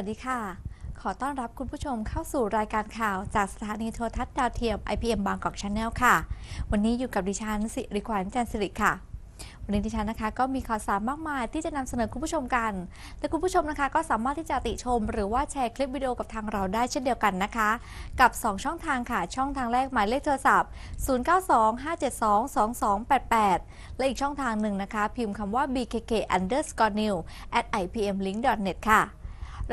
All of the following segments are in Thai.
วัสดีค่ะ ขอต้อนรับคุณผู้ชมเข้าสู่รายการข่าวจากสถานีโทรทัศน์ดาวเทียม IPM บางกอกชาแนลค่ะ วันนี้อยู่กับดิฉันสิริขวัญจันสิริค่ะ วันนี้ดิฉันนะคะ ก็มีข่าวสารมากมายที่จะนำเสนอคุณผู้ชมกัน และคุณผู้ชมนะคะก็สามารถที่จะติชมหรือว่าแชร์คลิปวิดีโอกับทางเราได้เช่นเดียวกันนะคะ กับ 2 ช่องทางค่ะ ช่องทางแรกหมายเลขโทรศัพท์0925722288 และอีกช่องทางหนึ่งนะคะพิมพ์คำว่า bkk underscore new at ipmlink.net ค่ะ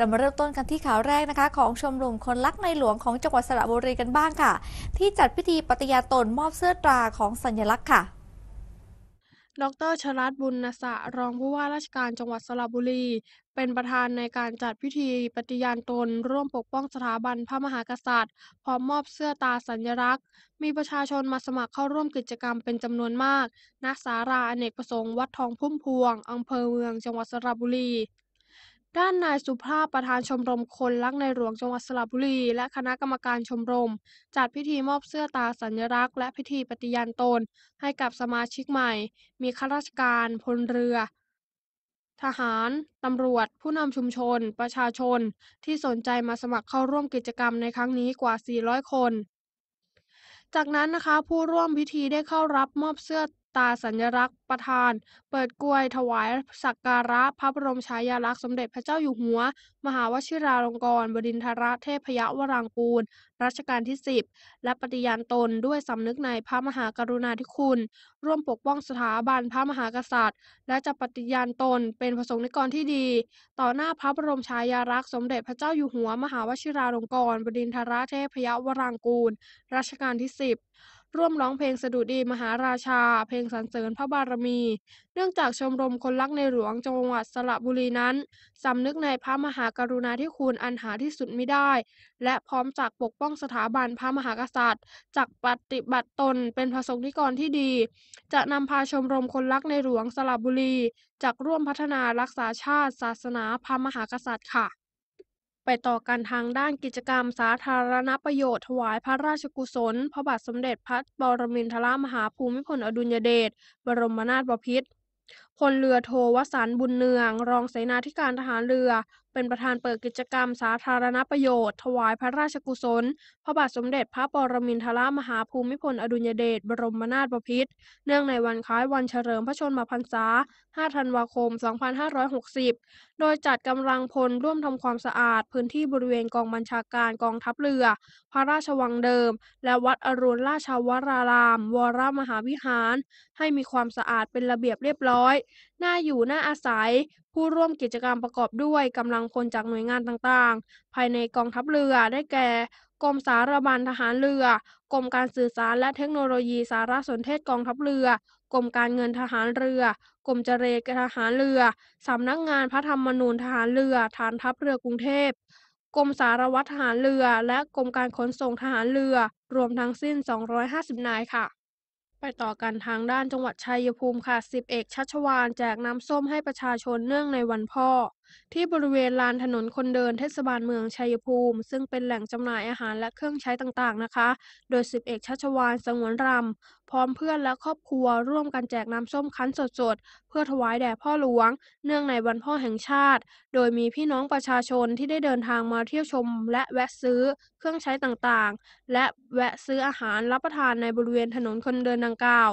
เรามาเริ่มต้นกันที่ข่าวแรกนะคะของชมรมคนรักในหลวงของจังหวัดสระบุรีกันบ้างค่ะ ที่จัดพิธีปฏิญาตนมอบเสื้อตราของสัญลักษณ์ค่ะ ดรชรัตบุญนสะ รองผู้ว่าราชการจังหวัดสระบุรี เป็นประธานในการจัดพิธีปฏิญาณตนร่วมปกป้องสถาบันพระมหากษัตริย์พร้อมมอบเสื้อตาสัญลักษณ์ มีประชาชนมาสมัครเข้าร่วมกิจกรรมเป็นจำนวนมากณศาลาอเนกประสงค์วัดทองพุ่มพวงอำเภอเมืองจังหวัดสระบุรีด้านนายสุภาพประธานชมรมคนรักในหลวงจังหวัดสระบุรีและคณะกรรมการชมรม จัดพิธีมอบเสื้อตาสัญลักษณ์และพิธีปฏิญาณตนให้กับสมาชิกใหม่ มีข้าราชการ พลเรือทหาร ตำรวจผู้นำชุมชน ประชาชน ที่สนใจมาสมัครเข้าร่วมกิจกรรมในครั้งนี้กว่า 400 คน จากนั้นนะคะ ผู้ร่วมพิธีได้เข้ารับมอบเสื้อตาสัญลักษณ์ประธาน เปิดกล้วยถวายสักการะพระบรมชายาลักษณ์สมเด็จพระเจ้าอยู่หัว มหาวชิราลงกรณ์บดินทรเทพยวรางกูลรัชกาลที่ 10 และปฏิญาณตนด้วยสำนึกในพระมหากรุณาธิคุณ ร่วมปกป้องสถาบันพระมหากษัตริย์ และจะปฏิญาณตนเป็นประสงค์นิกรที่ดี ต่อหน้าพระบรมชายาลักษณ์สมเด็จพระเจ้าอยู่หัว มหาวชิราลงกรณ์บดินทรเทพยวรางกูลรัชกาลที่ 10ร่วมร้องเพลงสดุดีมหาราชา เพลงสรรเสริญพระบารมี เนื่องจากชมรมคนรักในหลวงจังหวัดสระบุรีนั้นสำนึกในพระมหากรุณาธิคุณอันหาที่สุดไม่ได้ และพร้อมจากปกป้องสถาบันพระมหากษัตริย์จากปฏิบัติตนเป็นพระสงฆ์นิกรที่ดี จะนำพาชมรมคนรักในหลวงสระบุรีจากร่วมพัฒนารักษาชาติ ศาสนาพระมหากษัตริย์ค่ะไปต่อกันทางด้านกิจกรรมสาธารณประโยชน์ ถวายพระราชกุศล พระบาทสมเด็จพระบรมินทรมหาภูมิพลอดุลยเดชบรมนาถบพิตรพลเรือโทวสันบุญเนือง รองเสนาธิการทหารเรือเป็นประธานเปิดกิจกรรมสาธารณประโยชน์ ถวายพระราชกุศล พระบาทสมเด็จพระปรมินทรามหาภูมิพล อดุลยเดช บรมนาถบพิตรเนื่องในวันคล้ายวันเฉลิมพระชนมพรรษา5ธันวาคม 2560 โดยจัดกำลังพล ร่วมทำความสะอาด พื้นที่บริเวณกองบัญชาการกองทัพเรือ พระราชวังเดิมและวัดอรุณราชาวราราม วรมหาวิหาร ให้มีความสะอาดเป็นระเบียบเรียบร้อย น่าอยู่น่าอาศัยผู้ร่วมกิจกรรมประกอบด้วยกำลังพลจากหน่วยงานต่างๆ ภายในกองทัพเรือ ได้แก่กรมสารบัญทหารเรือ กรมการสื่อสารและเทคโนโลยีสารสนเทศกองทัพเรือกรมการเงินทหารเรือกรมเจรกทหารเรือสำนักงานพระธรรมนูญทหารเรือฐานทัพเรือกรุงเทพกรมสารวัตรทหารเรือ และกรมการขนส่งทหารเรือรวมทั้งสิ้น 250นายค่ะไปต่อกันทางด้านจังหวัดชัยภูมิค่ะสิบเอกชัชวานแจกน้ำส้มให้ประชาชนเนื่องในวันพ่อที่บริเวณลานถนนคนเดินเทศบาลเมืองชัยภูมิ ซึ่งเป็นแหล่งจำหน่ายอาหารและเครื่องใช้ต่างๆนะคะ โดยสิบเอกชัชวานสงวนรำพร้อมเพื่อนและครอบครัวร่วมกันแจกน้ำส้มคั้นสด ๆ เพื่อถวายแด่พ่อหลวง เนื่องในวันพ่อแห่งชาติ โดยมีพี่น้องประชาชนที่ได้เดินทางมาเที่ยวชมและแวะซื้อเครื่องใช้ต่างๆ และแวะซื้ออาหารรับประทานในบริเวณถนนคนเดินดังกล่าว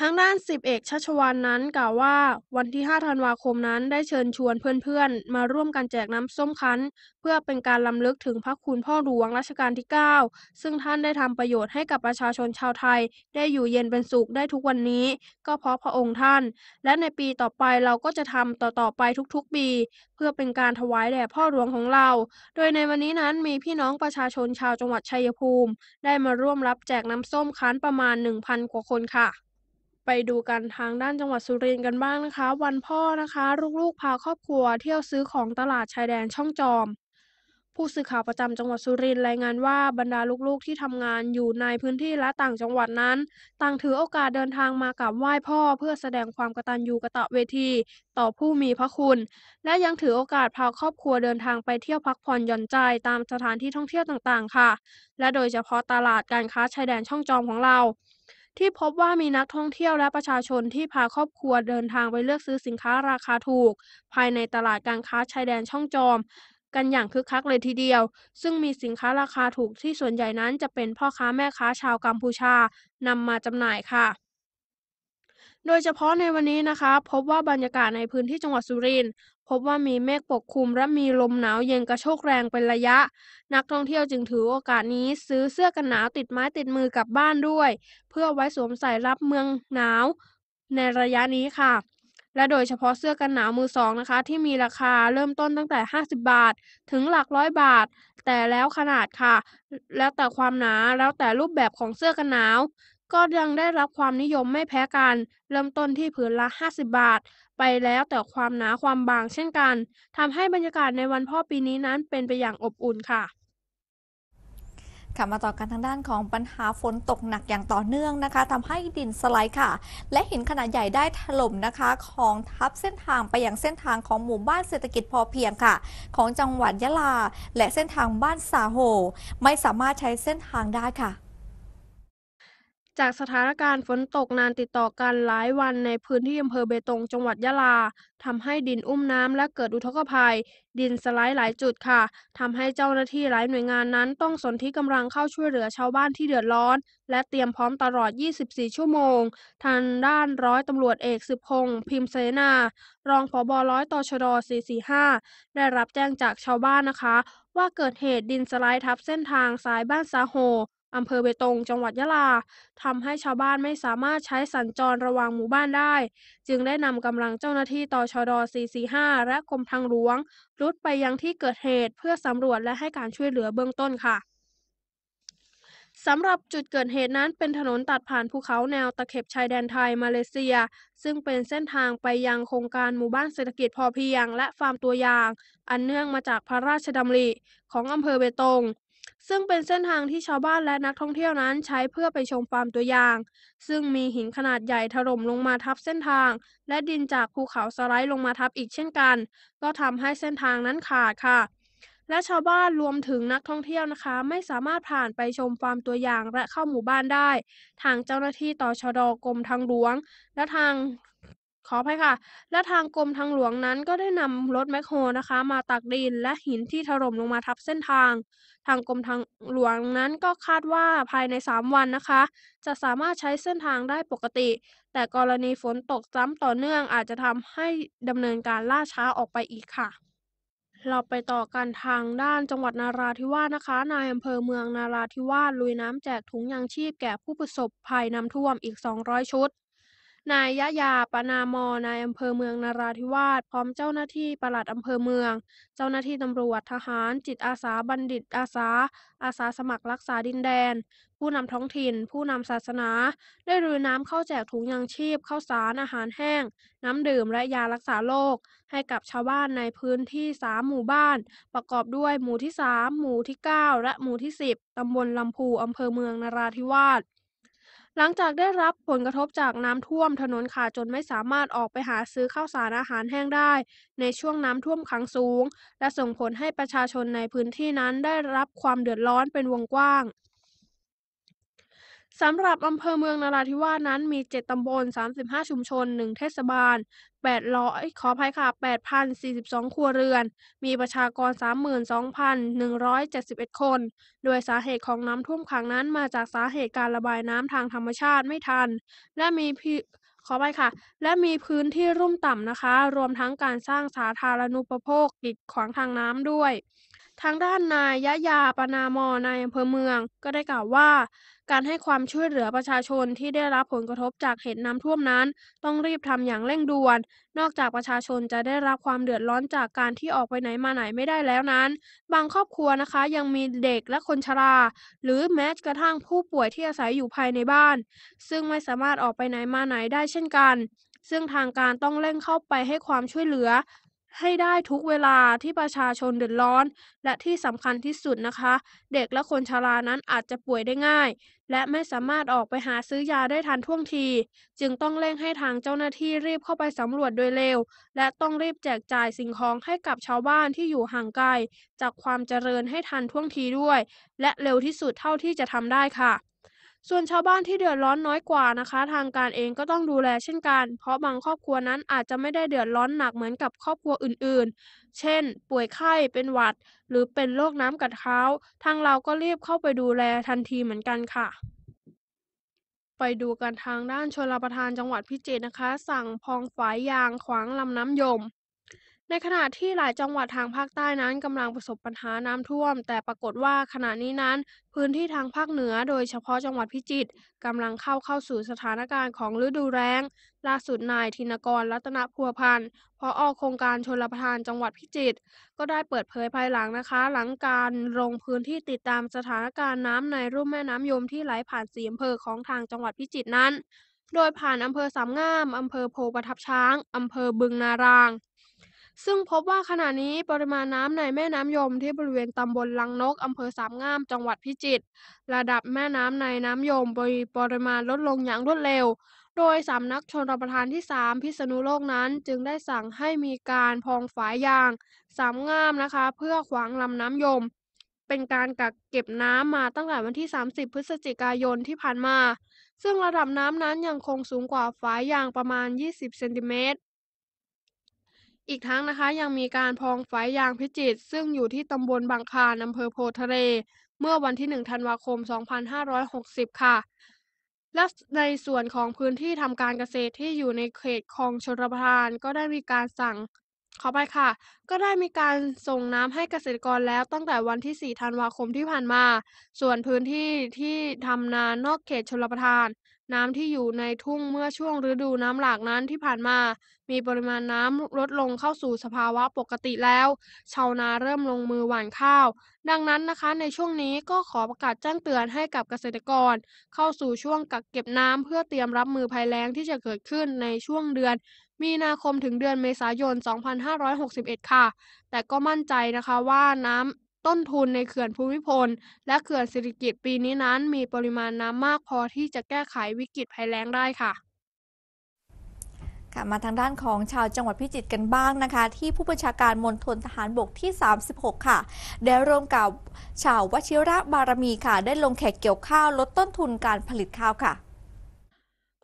ทางด้านสิบเอกชัชวานนั้น กล่าวว่าวันที่ 5 ธันวาคมนั้นได้เชิญชวนเพื่อนๆ มาร่วมกันแจกน้ำส้มคั้น เพื่อเป็นการล้ำลึกถึงพระคุณพ่อหลวงรัชกาลที่ 9 ซึ่งท่านได้ทำประโยชน์ให้กับประชาชนชาวไทย ได้อยู่เย็นเป็นสุขได้ทุกวันนี้ ก็เพราะพระองค์ท่าน และในปีต่อไปเราก็จะทำต่อๆไปทุกๆปี เพื่อเป็นการถวายแด่พ่อหลวงของเรา โดยในวันนี้นั้นมีพี่น้องประชาชนชาวจังหวัดชัยภูมิ ได้มาร่วมรับแจกน้ำส้มคั้นประมาณ 1,000 กว่าคนค่ะไปดูกันทางด้านจังหวัดสุรินทร์กันบ้างนะคะ วันพ่อนะคะลูกๆพาครอบครัวเที่ยวซื้อของตลาดชายแดนช่องจอม ผู้สื่อข่าวประจำจังหวัดสุรินทร์รายงานว่าบรรดาลูกๆ ที่ทำงานอยู่ในพื้นที่และต่างจังหวัดนั้น ต่างถือโอกาสเดินทางมากราบไหว้พ่อ เพื่อแสดงความกตัญญูกะตะเวที ต่อผู้มีพระคุณ และยังถือโอกาสพาครอบครัวเดินทางไปเที่ยวพักผ่อนหย่อนใจตามสถานที่ท่องเที่ยวต่างๆ ค่ะ และโดยเฉพาะตลาดการค้าชายแดนช่องจอมของเราที่พบว่ามีนักท่องเที่ยวและประชาชนที่พาครอบครัวเดินทางไปเลือกซื้อสินค้าราคาถูก ภายในตลาดการค้าชายแดนช่องจอม กันอย่างคึกคักเลยทีเดียว ซึ่งมีสินค้าราคาถูกที่ส่วนใหญ่นั้นจะเป็นพ่อค้าแม่ค้าชาวกัมพูชานำมาจำหน่ายค่ะ โดยเฉพาะในวันนี้นะคะ พบว่าบรรยากาศในพื้นที่จังหวัดสุรินทร์พบว่ามีเมฆปกคลุมและมีลมหนาวเย็นกระโชกแรงเป็นระยะ นักท่องเที่ยวจึงถือโอกาสนี้ซื้อเสื้อกันหนาวติดไม้ติดมือกลับบ้านด้วย เพื่อไว้สวมใส่รับเมืองหนาวในระยะนี้ค่ะ และโดยเฉพาะเสื้อกันหนาวมือสองนะคะที่มีราคาเริ่มต้นตั้งแต่ 50 บาทถึงหลักร้อยบาท แต่แล้วขนาดค่ะ แล้วแต่ความหนาแล้วแต่รูปแบบของเสื้อกันหนาวก็ยังได้รับความนิยมไม่แพ้กัน เริ่มต้นที่ผืนละ 50 บาท ไปแล้วแต่ความหนาความบางเช่นกันทำให้บรรยากาศในวันพ่อปีนี้นั้น เป็นไปอย่างอบอุ่นค่ะค่ะมาต่อกันทางด้านของปัญหาฝนตกหนักอย่างต่อเนื่องนะคะ ทำให้ดินสไลด์ค่ะ และหินขนาดใหญ่ได้ถล่มนะคะ ของทับเส้นทางไปอย่างเส้นทางของหมู่บ้านเศรษฐกิจพอเพียงค่ะ ของจังหวัดยะลา และเส้นทางบ้านสาโห ไม่สามารถใช้เส้นทางได้ค่ะจากสถานการณ์ฝนตกนานติดต่อกันหลายวันในพื้นที่อำเภอเบตงจังหวัดยะลาทำให้ดินอุ้มน้ำและเกิดอุทกภัย ดินสไลด์หลายจุดค่ะทำให้เจ้าหน้าที่หลายหน่วยงานนั้นต้องสนธิกำลังเข้าช่วยเหลือชาวบ้านที่เดือดร้อน และเตรียมพร้อมตลอด 24 ชั่วโมงทางด้านร้อยตำรวจเอกสืบพงพิมพ์เสนา รองผบร้อยตชด 445 ได้รับแจ้งจากชาวบ้านนะคะ ว่าเกิดเหตุดินสไลด์ทับเส้นทางสายบ้านซาโฮอำเภอเบตง จังหวัดยะลา ทำให้ชาวบ้านไม่สามารถใช้สัญจรระหว่างหมู่บ้านได้ จึงได้นำกำลังเจ้าหน้าที่ต่อชด445 และกรมทางหลวง รุดไปยังที่เกิดเหตุเพื่อสำรวจและให้การช่วยเหลือเบื้องต้นค่ะ สำหรับจุดเกิดเหตุนั้นเป็นถนนตัดผ่านภูเขาแนวตะเข็บชายแดนไทย มาเลเซีย ซึ่งเป็นเส้นทางไปยังโครงการหมู่บ้านเศรษฐกิจพอเพียง และฟาร์มตัวอย่าง อันเนื่องมาจากพระราชดำริ ของอำเภอเบตงซึ่งเป็นเส้นทางที่ชาวบ้านและนักท่องเที่ยวนั้นใช้เพื่อไปชมฟาร์มตัวอย่าง ซึ่งมีหินขนาดใหญ่ถล่มลงมาทับเส้นทางและดินจากภูเขาสไลด์ลงมาทับอีกเช่นกัน ก็ทำให้เส้นทางนั้นขาดค่ะ และชาวบ้านรวมถึงนักท่องเที่ยวนะคะไม่สามารถผ่านไปชมฟาร์มตัวอย่างและเข้าหมู่บ้านได้ ทางเจ้าหน้าที่ต่อชดกรมทางหลวง และทางขออภัยค่ะ และทางกรมทางหลวงนั้นก็ได้นำรถแมคโฮนะคะ มาตักดินและหินที่ถล่มลงมาทับเส้นทาง ทางกรมทางหลวงนั้นก็คาดว่าภายใน 3 วันนะคะ จะสามารถใช้เส้นทางได้ปกติ แต่กรณีฝนตกซ้ำต่อเนื่องอาจจะทำให้ดำเนินการล่าช้าออกไปอีกค่ะ เราไปต่อกันทางด้านจังหวัดนาราธิวาสนะคะ นายอำเภอเมืองนาราธิวาสลุยน้ำแจกถุงยางชีพแก่ผู้ประสบภัยน้ำท่วมอีก 200 ชุดนายยะยาปนามอนายอำเภอเมืองนราธิวาสพร้อมเจ้าหน้าที่ปลัดอำเภอเมือง เจ้าหน้าที่ ตำรวจทหารจิตอาสาบัณฑิตอาสาอาสาสมัครรักษาดินแดน ผู้นำท้องถิ่นผู้นำศาสนา ได้รือน้ำเข้า แจกถุงยัง ชีพข้าวสาร อาหารแห้ง น้ำดื่มและยารักษาโรคให้กับชาวบ้านในพื้นที่สามหมู่บ้าน ประกอบด้วยหมู่ที่สามหมู่ที่เก้าและหมู่ที่สิบตำบลลำพูอำเภอเมืองนราธิวาสหลังจากได้รับผลกระทบจากน้ำท่วมถนนขาดจนไม่สามารถออกไปหาซื้อข้าวสารอาหารแห้งได้ ในช่วงน้ำท่วมขังสูง และส่งผลให้ประชาชนในพื้นที่นั้นได้รับความเดือดร้อนเป็นวงกว้างสำหรับอำเภอเมืองนราธิวาสนั้นมี 7 ตำบล 35 ชุมชน 1 เทศบาล 800 ขออภัยค่ะ8,042 ครัวเรือน มีประชากร 32,171 คน โดยสาเหตุของน้ำท่วมขังนั้นมาจากสาเหตุการระบายน้ำทางธรรมชาติไม่ทัน และมีขอไปค่ะ และมีพื้นที่รุ่มต่ำนะคะ รวมทั้งการสร้างสาธารณูปโภคกิดขวางทางน้ำด้วย ทางด้านนายยะยาปนามอในอำเภอเมือง ก็ได้กล่าวว่าการให้ความช่วยเหลือประชาชนที่ได้รับผลกระทบจากเหตุน้ำท่วมนั้น ต้องรีบทำอย่างเร่งด่วน นอกจากประชาชนจะได้รับความเดือดร้อนจากการที่ออกไปไหนมาไหนไม่ได้แล้วนั้น บางครอบครัวนะคะยังมีเด็กและคนชรา หรือแม้กระทั่งผู้ป่วยที่อาศัยอยู่ภายในบ้าน ซึ่งไม่สามารถออกไปไหนมาไหนได้เช่นกัน ซึ่งทางการต้องเร่งเข้าไปให้ความช่วยเหลือให้ได้ทุกเวลาที่ประชาชนเดือดร้อนและที่สำคัญที่สุดนะคะ เด็กและคนชรานั้นอาจจะป่วยได้ง่าย และไม่สามารถออกไปหาซื้อยาได้ทันท่วงที จึงต้องเร่งให้ทางเจ้าหน้าที่รีบเข้าไปสำรวจโดยเร็ว และต้องรีบแจกจ่ายสิ่งของให้กับชาวบ้านที่อยู่ห่างไกลจากความเจริญให้ทันท่วงทีด้วย และเร็วที่สุดเท่าที่จะทำได้ค่ะส่วนชาวบ้านที่เดือดร้อนน้อยกว่านะคะ ทางการเองก็ต้องดูแลเช่นกัน เพราะบางครอบครัวนั้นอาจจะไม่ได้เดือดร้อนหนักเหมือนกับครอบครัวอื่นๆ เช่น ป่วยไข้เป็นหวัด หรือเป็นโรคน้ำกัดเท้าทางเราก็รีบเข้าไปดูแลทันทีเหมือนกันค่ะ ไปดูกันทางด้านชลประทานจังหวัดพิจิตรนะคะสั่งพองฝายยางขวางลำน้ำยมในขณะที่หลายจังหวัดทางภาคใต้นั้นกำลังประสบปัญหาน้ำท่วม แต่ปรากฏว่าขณะนี้นั้นพื้นที่ทางภาคเหนือ โดยเฉพาะจังหวัดพิจิตรกำลังเข้าเข้าสู่สถานการณ์ของฤดูแรง ล่าสุดนายธินกรรัตนพัวพันธ์พออโครงการชนรประทานจังหวัดพิจิตรก็ได้เปิดเผยภายหลังนะคะ หลังการลงพื้นที่ติดตามสถานการณ์น้ำในรุ่มแม่น้ำยมที่ไหลผ่านสีอำเภอของทางจังหวัดพิจิตรนั้น โดยผ่านอำเภอสามงามอำเภอโพประทับช้างอำเภอบึงนารางซึ่งพบว่าขณะนี้ปริมาณน้ำในแม่น้ำยมที่บริเวณตำบลลังนกอำเภอสามงาม จังหวัดพิจิตร ระดับแม่น้ำในน้ำยมริปริมาณลดลงอย่างรวดเร็ว โดยสำนักชนรประทานที่ 3 พิษณุโลกนั้น จึงได้สั่งให้มีการพองฝายยางสามงามนะคะ เพื่อขวางลำน้ำยม เป็นการกักเก็บน้ำมาตั้งแต่วันที่ 30 พฤศจิกายนที่ผ่านมา ซึ่งระดับน้ำนั้นยังคงสูงกว่าฝายยางประมาณ 20เซนติเมตรอีกทั้งนะคะยังมีการพองไฟยางพิจิตรซึ่งอยู่ที่ตำบลบางคานอำเภอโพทะเล เมื่อวันที่ 1 ธันวาคม 2560 ค่ะ และในส่วนของพื้นที่ทำการเกษตรที่อยู่ในเขตคลองชลประทานก็ได้มีการสั่ง ขอไปค่ะ ก็ได้มีการส่งน้ำให้เกษตรกรแล้วตั้งแต่วันที่ 4 ธันวาคมที่ผ่านมา ส่วนพื้นที่ที่ทำนานนอกเขตชลประทานน้ำที่อยู่ในทุ่งเมื่อช่วงฤดูน้ำหลากนั้นที่ผ่านมา มีปริมาณน้ำลดลงเข้าสู่สภาวะปกติแล้ว ชาวนาเริ่มลงมือหว่านข้าว ดังนั้นนะคะในช่วงนี้ก็ขอประกาศแจ้งเตือนให้กับเกษตรกร เข้าสู่ช่วงกักเก็บน้ำเพื่อเตรียมรับมือภัยแล้ง ที่จะเกิดขึ้นในช่วงเดือน มีนาคมถึงเดือนเมษายน 2561 ค่ะ แต่ก็มั่นใจนะคะว่าน้ำต้นทุนในเขื่อนภูมิพล และเขื่อนสิริกิตปีนี้นั้นมีปริมาณน้ำมากพอที่จะแก้ไขวิกฤตภัยแล้งได้ค่ะค่ะ มาทางด้านของชาวจังหวัดพิจิตรกันบ้างนะคะ ที่ผู้บัญชาการมณฑลทหารบกที่ 36 ค่ะได้ร่วมกับชาววชิระบารมีค่ะ ได้ลงแขกเกี่ยวข้าวลดต้นทุนการผลิตข้าวค่ะ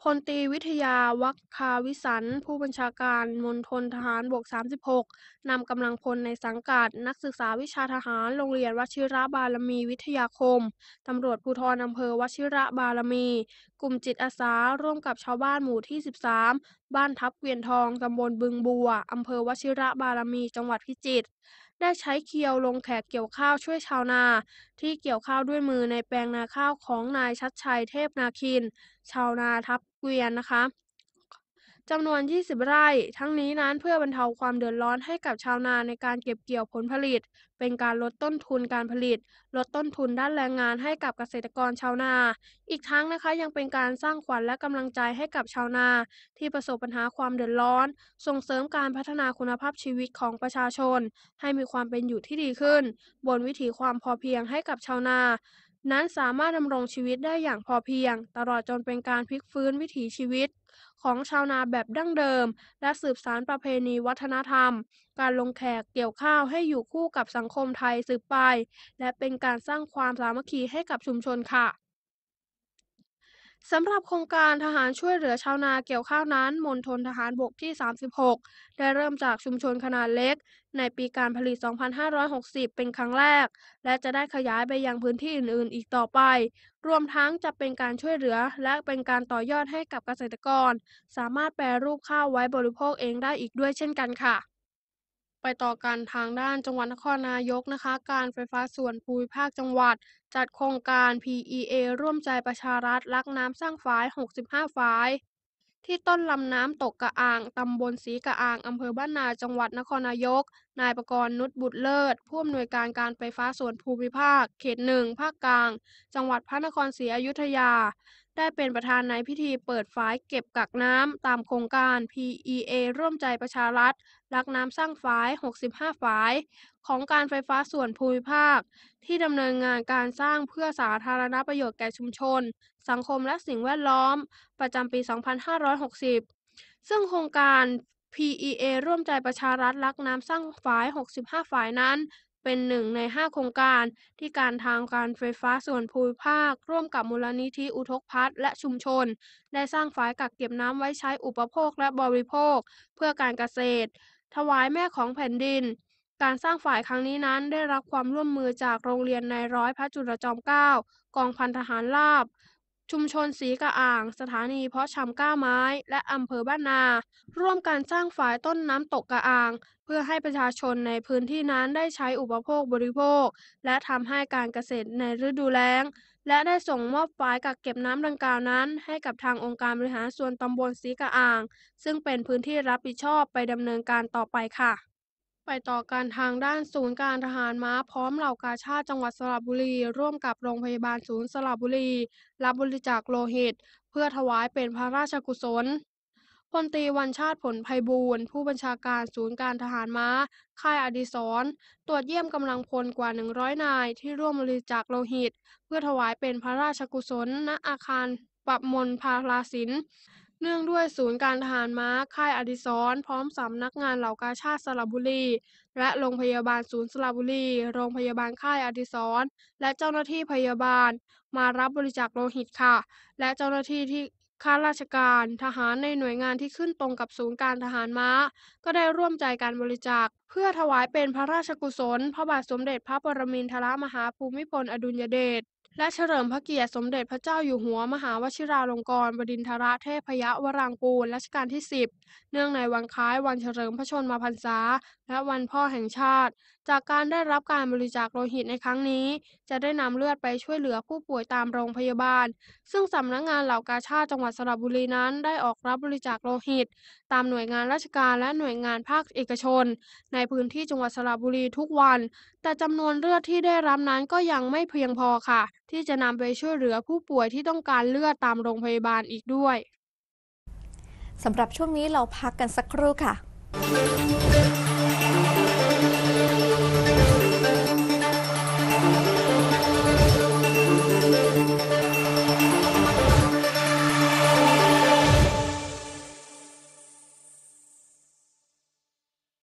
พลตีวิทยาวัคคาวิสัน ผู้บัญชาการมณฑลทหารบก36 นำกำลังพลในสังกัด นักศึกษาวิชาทหารโรงเรียนวชิระบารมีวิทยาคมตำรวจภูธรอำเภอวชิระบารมี กลุ่มจิตอาสาร่วมกับชาวบ้านหมู่ที่ 13 บ้านทับเกวียนทองตำบลบึงบัวอำเภอวชิระบารมี จังหวัดพิจิตรได้ใช้เคียวลงแขกเกี่ยวข้าวช่วยชาวนาที่เกี่ยวข้าวด้วยมือในแปลงนาข้าวของนายชัดชัยเทพนาคินชาวนาทับเกวียนนะคะจำนวน 20 ไร่ ทั้งนี้นั้นเพื่อบรรเทาความเดือดร้อนให้กับชาวนาในการเก็บเกี่ยวผลผลิต เป็นการลดต้นทุนการผลิต ลดต้นทุนด้านแรงงานให้กับเกษตรกรชาวนา อีกทั้งนะคะยังเป็นการสร้างขวัญและกำลังใจให้กับชาวนา ที่ประสบปัญหาความเดือดร้อน ส่งเสริมการพัฒนาคุณภาพชีวิตของประชาชน ให้มีความเป็นอยู่ที่ดีขึ้น บนวิถีความพอเพียงให้กับชาวนานั้นสามารถดำรงชีวิตได้อย่างพอเพียง ตลอดจนเป็นการพลิกฟื้นวิถีชีวิต ของชาวนาแบบดั้งเดิม และสืบสานประเพณีวัฒนธรรม การลงแขกเกี่ยวข้าวให้อยู่คู่กับสังคมไทยสืบไป และเป็นการสร้างความสามัคคีให้กับชุมชนค่ะสำหรับโครงการทหารช่วยเหลือชาวนาเกี่ยวข้าวนั้นมณฑลทหารบกที่ 36 ได้เริ่มจากชุมชนขนาดเล็ก ในปีการผลิต 2560 เป็นครั้งแรก และจะได้ขยายไปยังพื้นที่อื่น ๆ อีกต่อไป รวมทั้งจะเป็นการช่วยเหลือและเป็นการต่อยอดให้กับเกษตรกร สามารถแปรรูปข้าวไว้บริโภคเองได้อีกด้วยเช่นกันค่ะไปต่อการทางด้านจังหวัดนครนายกนะคะ การไฟฟ้าส่วนภูมิภาคจังหวัดจัดโครงการ PEA ร่วมใจประชารัฐรักน้ำสร้างฝาย65ฝายที่ต้นลำน้ำตกกระอ่าง ตำบลสีกระอ่าง อำเภอบ้านนา จังหวัดนครนายก นายประกรณ์นุชบุตรเลิศผู้อำนวยการการไฟฟ้าส่วนภูมิภาค เขตหนึ่งภาคกลาง จังหวัดพระนครศรีอยุธยาได้เป็นประธานในพิธีเปิดฝายเก็บกักน้ำตามโครงการ PEA ร่วมใจประชารัฐรักน้ำสร้างฝาย 65 ฝายของการไฟฟ้าส่วนภูมิภาค ที่ดำเนินงานการสร้างเพื่อสาธารณประโยชน์แก่ชุมชน สังคมและสิ่งแวดล้อมประจำปี 2560 ซึ่งโครงการ PEA ร่วมใจประชารัฐรักน้ำสร้างฝาย 65 ฝายนั้นเป็นหนึ่งใน 5 โครงการที่การทางการไฟฟ้าส่วนภูมิภาค ร่วมกับมูลนิธิอุทกพัฒและชุมชน ได้สร้างฝายกักเก็บน้ำไว้ใช้อุปโภคและบริโภค เพื่อการเกษตร ถวายแม่ของแผ่นดิน การสร้างฝายครั้งนี้นั้นได้รับความร่วมมือจากโรงเรียนในร้อยพระจุลจอมเกล้ากองพันทหารราบชุมชนสีกระอ่าง สถานีเพาะชำก้าไม้ และอำเภอบ้านนา ร่วมการสร้างฝายต้นน้ำตกกระอ่างพื่อให้ประชาชนในพื้นที่นั้นได้ใช้อุปโภคบริโภค และทำให้การเกษตรในฤดูแล้ง และได้ส่งมอบฝายกักเก็บน้ำดังกล่าวนั้น ให้กับทางองค์การบริหารส่วนตำบลสีกะอ่าง ซึ่งเป็นพื้นที่รับผิดชอบไปดำเนินการต่อไปค่ะ ไปต่อการทางด้านศูนย์การทหารม้าพร้อมเหล่ากาชาติจังหวัดสระบุรีร่วมกับโรงพยาบาลศูนย์สระบุรีรับบริจาคโลหิต เพื่อถวายเป็นพระราชกุศลพลตรีวันชาติผลไพบูรณ์ผู้บัญชาการศูนย์การทหารม้า ค่ายอดิศรตรวจเยี่ยมกำลังพลกว่า 100 นาย ที่ร่วมบริจาคโลหิต เพื่อถวายเป็นพระราชกุศล ณอาคารปรับมนพาราสินเนื่องด้วยศูนย์การทหารม้า ค่ายอดิศรพร้อมสำนักงานเหล่ากาชาติสระบุรี และโรงพยาบาลศูนย์สระบุรี โรงพยาบาลค่ายอดิศรและเจ้าหน้าที่พยาบาล มารับบริจาคโลหิตค่ะ และเจ้าหน้าที่ที่ข้าราชการ ทหารในหน่วยงานที่ขึ้นตรงกับศูนย์การทหารม้า ก็ได้ร่วมใจการบริจาคเพื่อถวายเป็นพระราชกุศล พระบาทสมเด็จพระปรมินทรมหาภูมิพลอดุลยเดชและเฉลิมพระเกียรติสมเด็จพระเจ้าอยู่หัว มหาวชิราลงกรณบดินทรเทพยวรังกูลรัชกาลที่ 10 เนื่องในวันคล้ายวันเฉลิมพระชนมพรรษา และวันพ่อแห่งชาติจากการได้รับการบริจาคโลหิตในครั้งนี้ จะได้นำเลือดไปช่วยเหลือผู้ป่วยตามโรงพยาบาล ซึ่งสำนักงงานเหล่ากาชาติจังหวัดสระบุรีนั้น ได้ออกรับบริจาคโลหิต ตามหน่วยงานราชการและหน่วยงานภาคเอกชน ในพื้นที่จังหวัดสระบุรีทุกวัน แต่จำนวนเลือดที่ได้รับนั้นก็ยังไม่เพียงพอค่ะ ที่จะนำไปช่วยเหลือผู้ป่วยที่ต้องการเลือดตามโรงพยาบาลอีกด้วยสำหรับช่วงนี้เราพักกันสักครู่ค่ะ